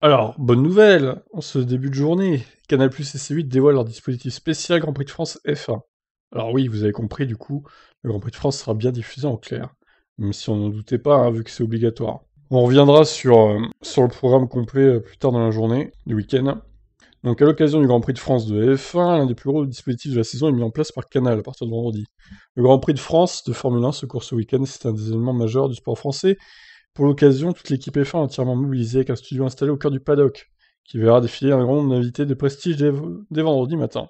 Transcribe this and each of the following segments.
Alors, bonne nouvelle, en ce début de journée, Canal Plus et C8 dévoilent leur dispositif spécial Grand Prix de France F1. Alors oui, vous avez compris, du coup, le Grand Prix de France sera bien diffusé en clair, même si on n'en doutait pas, hein, vu que c'est obligatoire. On reviendra sur, euh, sur le programme complet euh, plus tard dans la journée, le week-end. Donc à l'occasion du Grand Prix de France de F1, l'un des plus gros dispositifs de la saison est mis en place par Canal à partir de vendredi. Le Grand Prix de France de Formule 1 se court ce week-end, c'est un des événements majeurs du sport français, pour l'occasion, toute l'équipe F1 entièrement mobilisée avec un studio installé au cœur du paddock, qui verra défiler un grand nombre d'invités de prestige dès, vendredi matin.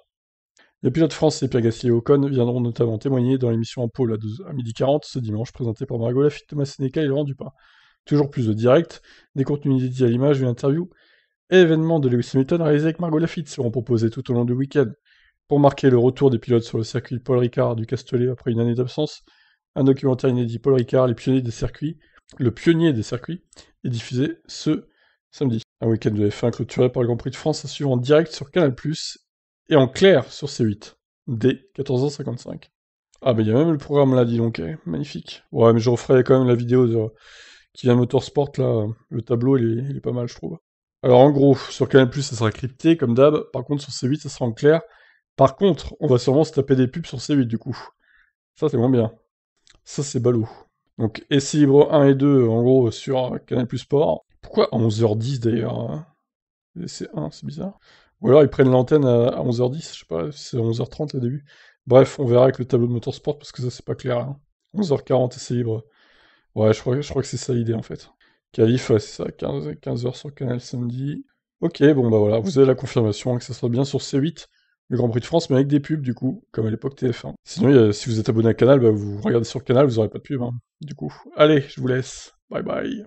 Les pilotes français Pierre Gasly et Ocon viendront notamment témoigner dans l'émission en pôle à, 12, h 40 ce dimanche, présentée par Margot Lafitte, Thomas Sénéca et Laurent Dupin. Toujours plus de direct, des contenus inédits à l'image, une interview et événements de Lewis Hamilton réalisés avec Margot Lafitte seront proposés tout au long du week-end. Pour marquer le retour des pilotes sur le circuit Paul Ricard du Castellet après une année d'absence, un documentaire inédit Paul Ricard, les pionniers des circuits, le pionnier des circuits, est diffusé ce samedi. Un week-end de F1 clôturé par le Grand Prix de France à suivre en direct sur Canal+, et en clair sur C8, dès 14h55. Ah mais il y a même le programme là, dis donc, eh, magnifique. Ouais, mais je referai quand même la vidéo de... qui vient de Motorsport, là, le tableau il est, il est pas mal je trouve. Alors en gros, sur Canal+, ça sera crypté comme d'hab, par contre sur C8 ça sera en clair. Par contre, on va sûrement se taper des pubs sur C8 du coup. Ça c'est moins bien. Ça c'est ballot. Donc essai libre 1 et 2, en gros, sur Canal Plus Sport. Pourquoi à 11h10 d'ailleurs hein C'est 1, c'est bizarre. Ou alors ils prennent l'antenne à 11h10, je sais pas, c'est 11h30 le début. Bref, on verra avec le tableau de Motorsport parce que ça c'est pas clair. 11h40 hein. essai libre. Ouais, je crois, je crois que c'est ça l'idée en fait. Calif, ouais, c'est ça, 15, h sur Canal samedi. Ok, bon bah voilà, vous avez la confirmation que ça sera bien sur C8 le Grand Prix de France, mais avec des pubs, du coup, comme à l'époque TF1. Sinon, si vous êtes abonné à Canal, bah, vous regardez sur le Canal, vous n'aurez pas de pub, hein, du coup. Allez, je vous laisse. Bye bye.